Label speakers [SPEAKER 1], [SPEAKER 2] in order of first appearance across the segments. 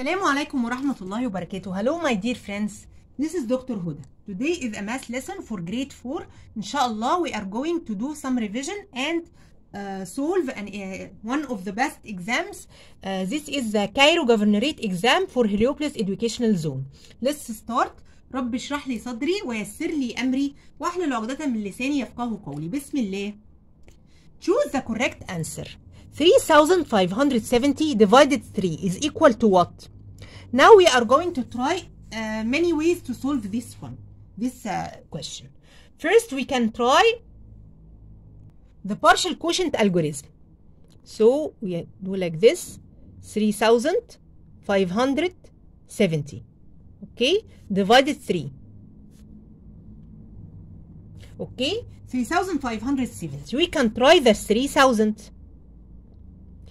[SPEAKER 1] السلام عليكم ورحمة الله وبركاته Hello my dear friends This is Dr. Huda Today is a math lesson for grade 4 إن شاء الله we are going to do some revision and uh, solve an, uh, one of the best exams uh, This is the Cairo Governorate exam for Heliopolis Educational Zone Let's start رب اشرح لي صدري ويسر لي أمري واحلل عقدة من لساني يفقه قولي بسم الله Choose the correct answer 3570 divided 3 is equal to what? Now we are going to try uh, many ways to solve this one, this uh, question. First, we can try the partial quotient algorithm. So we do like this, 3570, okay, divided 3. Okay, 3570. We can try the 3000.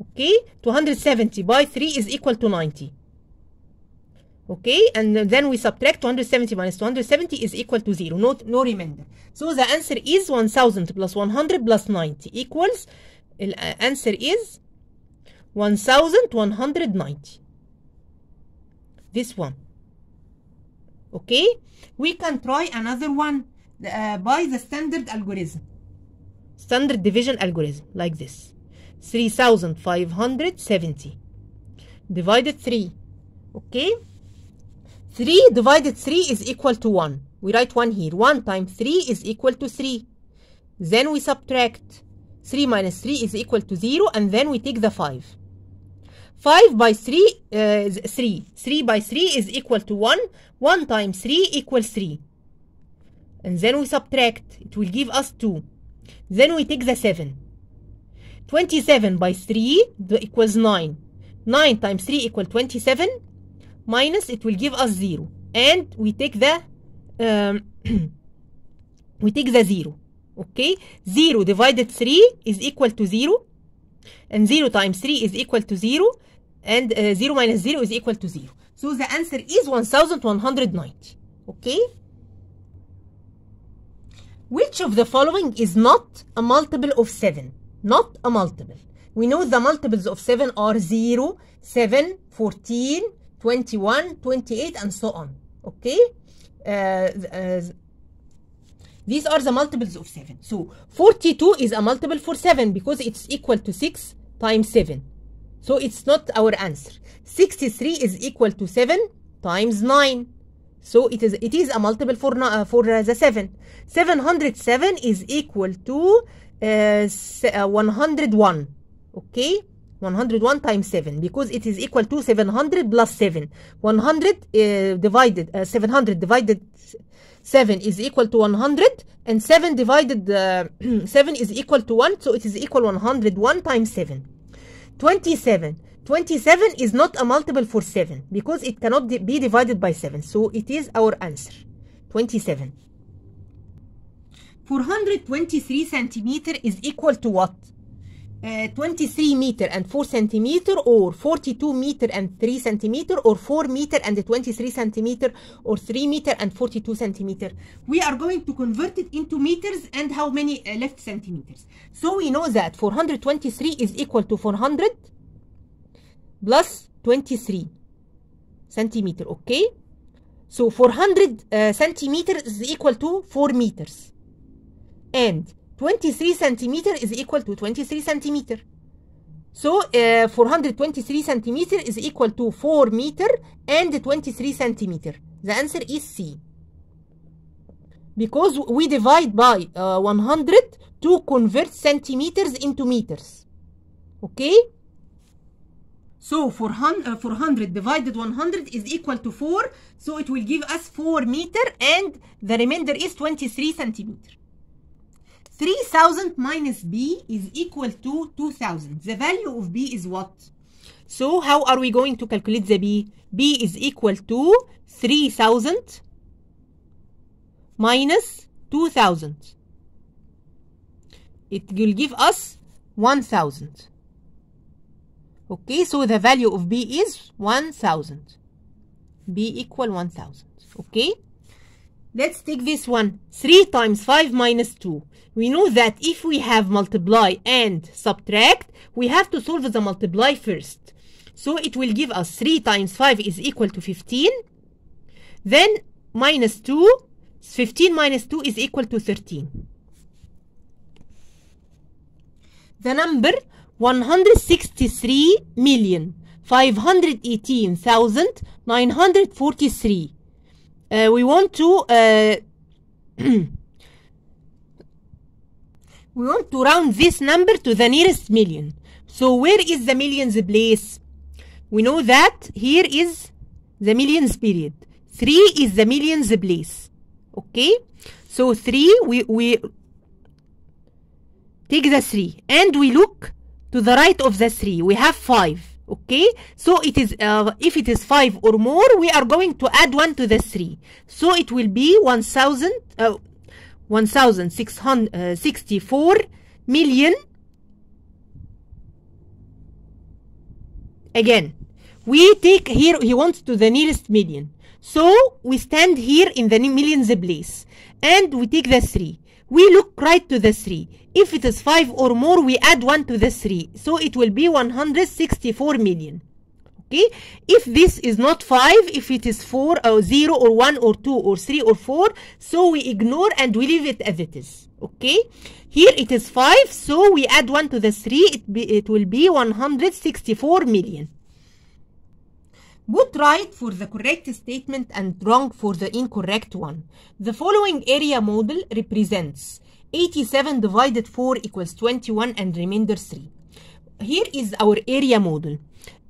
[SPEAKER 1] okay 270 by 3 is equal to 90 okay and then we subtract 270 minus 270 is equal to 0 no, no remainder so the answer is 1000 plus 100 plus 90 equals the uh, answer is 1190 this one okay we can try another one uh, by the standard algorithm standard division algorithm like this 3570 divided 3 okay 3 divided 3 is equal to 1 we write 1 here 1 times 3 is equal to 3 then we subtract 3 minus 3 is equal to 0 and then we take the 5 5 by 3 uh, is 3 3 by 3 is equal to 1 1 times 3 equals 3 and then we subtract it will give us 2 then we take the 7 27 by 3 equals 9 9 times 3 equals 27 minus it will give us 0 and we take the um, we take the 0 okay 0 divided 3 is equal to 0 and 0 times 3 is equal to 0 and uh, 0 minus 0 is equal to 0 so the answer is 1190 okay which of the following is not a multiple of 7 not a multiple. We know the multiples of 7 are 0, 7, 14, 21, 28, and so on. Okay? Uh, uh, these are the multiples of 7. So 42 is a multiple for 7 because it's equal to 6 times 7. So it's not our answer. 63 is equal to 7 times 9. So it is it is a multiple for uh, for the 7. 707 is equal to uh, uh 101. Okay? 101 times 7 because it is equal to 700 plus 7. 100 uh, divided uh, 700 divided 7 is equal to 100 and 7 divided uh, 7 is equal to 1 so it is equal 101 times 7. 27 27 is not a multiple for 7 because it cannot be divided by 7 so it is our answer 27 423 centimeter is equal to what uh, 23 meter and 4 centimeter or 42 meter and 3 centimeter or 4 meter and 23 centimeter or 3 meter and 42 centimeter we are going to convert it into meters and how many uh, left centimeters so we know that 423 is equal to 400 plus 23 centimeter okay so 400 uh, centimeter is equal to 4 meters and 23 centimeter is equal to 23 centimeter so uh, 423 centimeter is equal to 4 meter and 23 centimeter the answer is C because we divide by uh, 100 to convert centimeters into meters okay so 400, uh, 400 divided 100 is equal to 4. So it will give us 4 meter and the remainder is 23 centimeter. 3000 minus B is equal to 2000. The value of B is what? So how are we going to calculate the B? B is equal to 3000 minus 2000. It will give us 1000 okay so the value of b is 1000 b equal 1000 okay let's take this one 3 times 5 minus 2 we know that if we have multiply and subtract we have to solve the multiply first so it will give us 3 times 5 is equal to 15 then minus 2 15 minus 2 is equal to 13 the number one hundred sixty-three million five hundred eighteen thousand nine hundred forty-three. Uh, we want to uh, we want to round this number to the nearest million. So where is the millions place? We know that here is the millions period. 3 is the millions place. Okay? So 3 we we take the 3 and we look to the right of the 3 we have 5 okay so it is uh, if it is 5 or more we are going to add 1 to the 3 so it will be 1000 uh, 1664 uh, million again we take here he wants to the nearest million so we stand here in the millions place and we take the 3 we look right to the 3 if it is 5 or more we add 1 to the 3 so it will be 164 million okay if this is not 5 if it is 4 or 0 or 1 or 2 or 3 or 4 so we ignore and we leave it as it is okay here it is 5 so we add 1 to the 3 it, be, it will be 164 million Put right for the correct statement and wrong for the incorrect one. The following area model represents 87 divided 4 equals 21 and remainder 3. Here is our area model.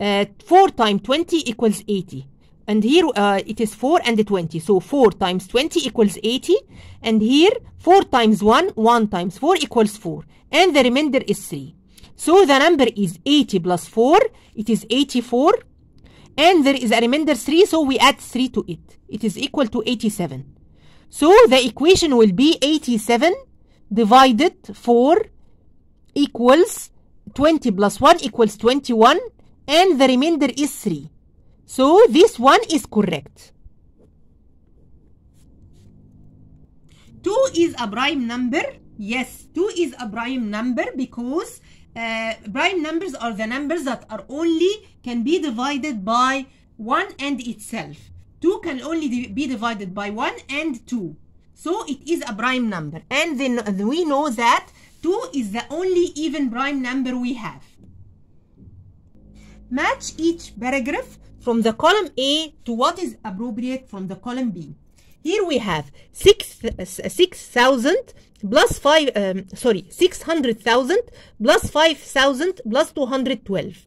[SPEAKER 1] Uh, 4 times 20 equals 80 and here uh, it is 4 and 20 so 4 times 20 equals 80 and here 4 times 1 1 times 4 equals 4 and the remainder is 3 so the number is 80 plus 4 it is 84 and there is a remainder 3 so we add 3 to it it is equal to 87 so the equation will be 87 divided 4 equals 20 plus 1 equals 21 and the remainder is 3 so this one is correct 2 is a prime number yes 2 is a prime number because uh, prime numbers are the numbers that are only can be divided by 1 and itself. 2 can only be divided by 1 and 2. So it is a prime number. And then we know that 2 is the only even prime number we have. Match each paragraph from the column A to what is appropriate from the column B. Here we have 6,000 6, plus 5, um, sorry, 600,000 plus 5,000 plus 212.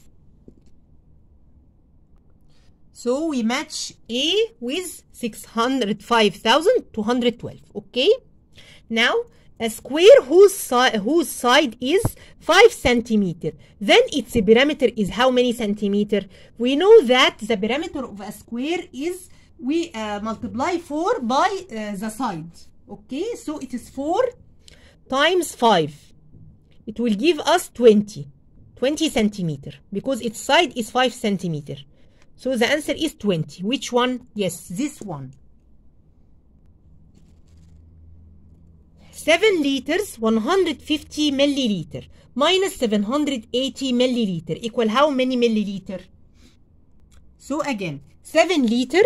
[SPEAKER 1] So we match A with 605,212. Okay. Now a square whose, si whose side is 5 centimeter. Then its perimeter is how many centimeter? We know that the perimeter of a square is we uh, multiply 4 by uh, the side. Okay. So it is 4 times 5. It will give us 20. 20 centimeter because its side is 5 centimeter. So the answer is 20. Which one? Yes, this one. 7 liters 150 milliliter minus 780 milliliter equal how many milliliter? So again, 7 liter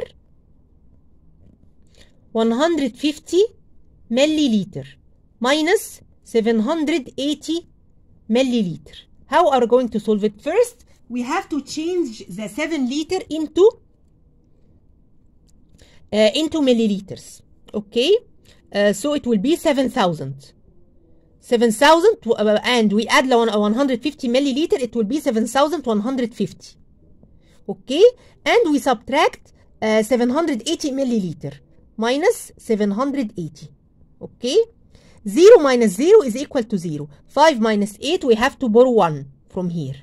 [SPEAKER 1] 150 milliliter minus 780 milliliter. How are we going to solve it? First, we have to change the 7 liter into uh, into milliliters okay uh, so it will be 7000 7000 uh, and we add 150 uh, milliliter it will be 7150 okay and we subtract uh, 780 milliliter minus 780 okay 0 minus 0 is equal to 0 5 minus 8 we have to borrow 1 from here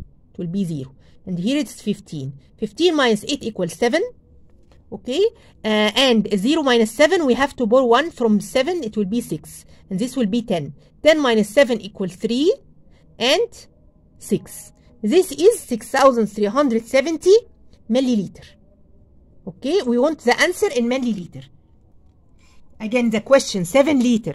[SPEAKER 1] will be 0 and here it's 15 15 minus 8 equals 7 okay uh, and 0 minus 7 we have to borrow 1 from 7 it will be 6 and this will be 10 10 minus 7 equals 3 and 6 this is 6370 milliliter okay we want the answer in milliliter again the question 7 liter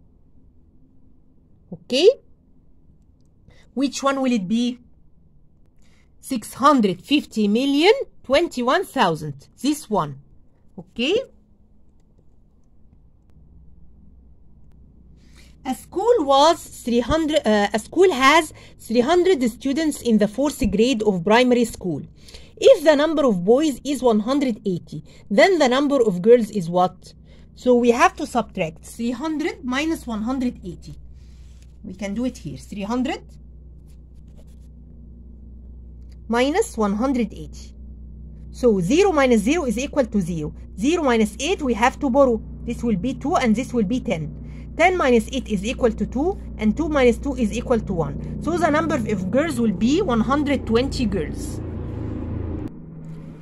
[SPEAKER 1] okay which one will it be 650 million 21,000 this one okay a school was 300 uh, a school has 300 students in the fourth grade of primary school if the number of boys is 180 then the number of girls is what so we have to subtract 300 minus 180 we can do it here 300 minus 180 so 0 minus 0 is equal to 0 0 minus 8 we have to borrow this will be 2 and this will be 10 10 minus 8 is equal to 2 and 2 minus 2 is equal to 1 so the number of girls will be 120 girls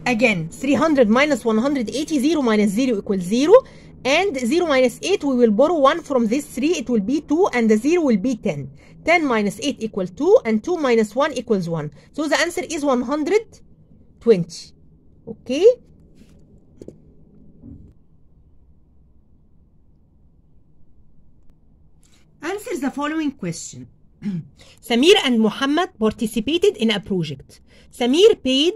[SPEAKER 1] Again, 300 minus 180, 0 minus 0 equals 0. And 0 minus 8, we will borrow 1 from this 3, it will be 2, and the 0 will be 10. 10 minus 8 equals 2, and 2 minus 1 equals 1. So the answer is 120. Okay? Answer the following question. Samir and Muhammad participated in a project. Samir paid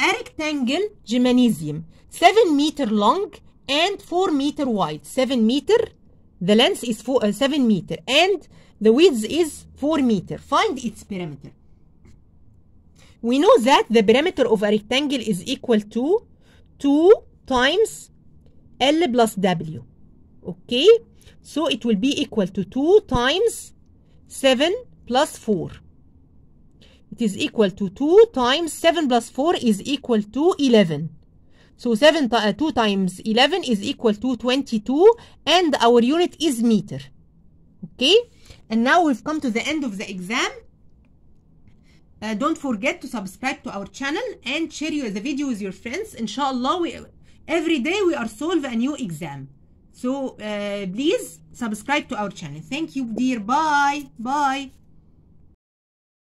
[SPEAKER 1] a rectangle gymnasium 7 meter long and 4 meter wide 7 meter the length is four, uh, 7 meter and the width is 4 meter find its perimeter we know that the perimeter of a rectangle is equal to 2 times L plus W okay so it will be equal to 2 times 7 plus 4 it is equal to 2 times 7 plus 4 is equal to 11. So 7 uh, 2 times 11 is equal to 22 and our unit is meter. Okay? And now we've come to the end of the exam. Uh, don't forget to subscribe to our channel and share your, the video with your friends. Inshallah, we, every day we are solve a new exam. So uh, please subscribe to our channel. Thank you, dear. Bye. Bye.